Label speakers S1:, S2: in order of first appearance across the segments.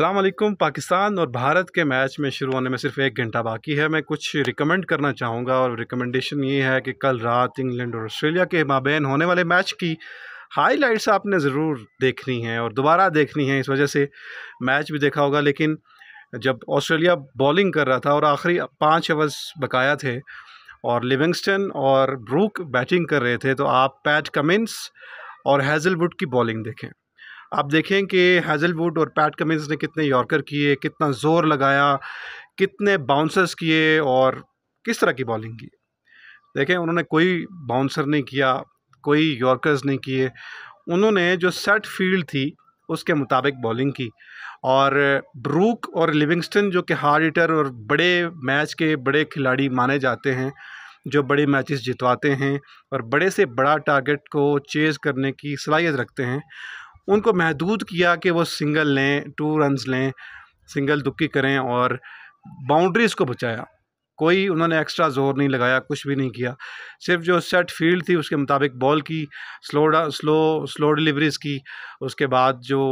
S1: अलमैकम पाकिस्तान और भारत के मैच में शुरू होने में सिर्फ एक घंटा बाकी है मैं कुछ रिकमेंड करना चाहूँगा और रिकमेंडेशन ये है कि कल रात इंग्लैंड और ऑस्ट्रेलिया के माबेन होने वाले मैच की हाईलाइट्स आपने ज़रूर देखनी है और दोबारा देखनी है इस वजह से मैच भी देखा होगा लेकिन जब ऑस्ट्रेलिया बॉलिंग कर रहा था और आखिरी पाँच ओवर्स बकाया थे और लिविंगस्टन और ब्रूक बैटिंग कर रहे थे तो आप पैट कमिंस और हैज़लवुड की बॉलिंग देखें आप देखें कि हेज़लवुड और पैट कमिंस ने कितने यॉर्कर किए कितना जोर लगाया कितने बाउंसर्स किए और किस तरह की बॉलिंग की देखें उन्होंने कोई बाउंसर नहीं किया कोई यॉर्कर्स नहीं किए उन्होंने जो सेट फील्ड थी उसके मुताबिक बॉलिंग की और ब्रूक और लिविंगस्टन जो कि हार्ड हिटर और बड़े मैच के बड़े खिलाड़ी माने जाते हैं जो बड़े मैचेस जितवाते हैं और बड़े से बड़ा टारगेट को चेज़ करने की सलाहियत रखते हैं उनको महदूद किया कि वो सिंगल लें टू रन्स लें सिंगल दुक्की करें और बाउंड्रीज़ को बचाया कोई उन्होंने एक्स्ट्रा जोर नहीं लगाया कुछ भी नहीं किया सिर्फ जो सेट फील्ड थी उसके मुताबिक बॉल की स्लो स्लो स्लो डिलीवरीज की उसके बाद जो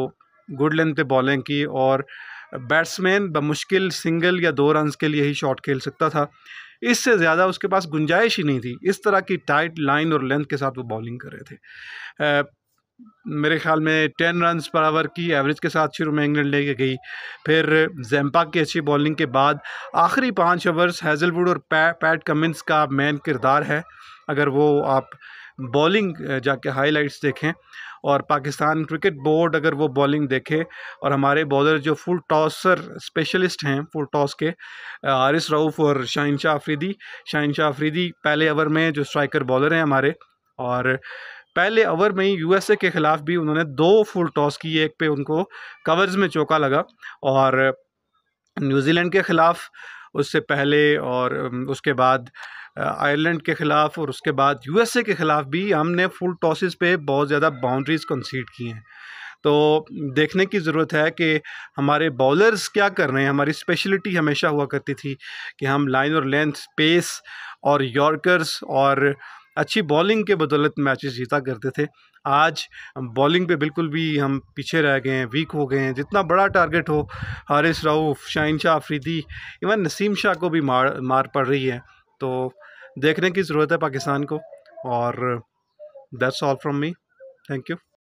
S1: गुड लेंथ पे बॉलिंग की और बैट्समैन बमुश्किल सिंगल या दो रन के लिए ही शॉट खेल सकता था इससे ज़्यादा उसके पास गुंजाइश ही नहीं थी इस तरह की टाइट लाइन और लेंथ के साथ वो बॉलिंग कर रहे थे मेरे ख्याल में टेन रन पर आवर की एवरेज के साथ शुरू में इंग्लैंड लेके गई फिर जैम्पा की अच्छी बॉलिंग के बाद आखिरी पाँच ओवर्स हैज़लवुड और पै, पैट कमिंस का मेन किरदार है अगर वो आप बॉलिंग जाके हाइलाइट्स देखें और पाकिस्तान क्रिकेट बोर्ड अगर वो बॉलिंग देखे और हमारे बॉलर जो फुल टॉसर स्पेशलिस्ट हैं फुल टॉस के आरिस रऊफ़ और शाहिन शाह अफरीदी शाहिन शाह अफरीदी पहले ओवर में जो स्ट्राइकर बॉलर हैं हमारे और पहले ओवर में ही यूएसए के ख़िलाफ़ भी उन्होंने दो फुल टॉस की एक पे उनको कवर्स में चौका लगा और न्यूजीलैंड के ख़िलाफ़ उससे पहले और उसके बाद आयरलैंड के ख़िलाफ़ और उसके बाद यूएसए के ख़िलाफ़ भी हमने फुल टॉसेस पे बहुत ज़्यादा बाउंड्रीज़ कंसीड की हैं तो देखने की ज़रूरत है कि हमारे बॉलर्स क्या कर रहे हैं हमारी स्पेशलिटी हमेशा हुआ करती थी कि हम लाइन और लेंथ स्पेस और यॉर्कर्स और अच्छी बॉलिंग के बदौलत मैचेस जीता करते थे आज बॉलिंग पे बिल्कुल भी हम पीछे रह गए हैं वीक हो गए हैं जितना बड़ा टारगेट हो हारिस राउफ शाहिन शाह अफरीदी इवन नसीम शाह को भी मार मार पड़ रही है तो देखने की ज़रूरत है पाकिस्तान को और that's all from me thank you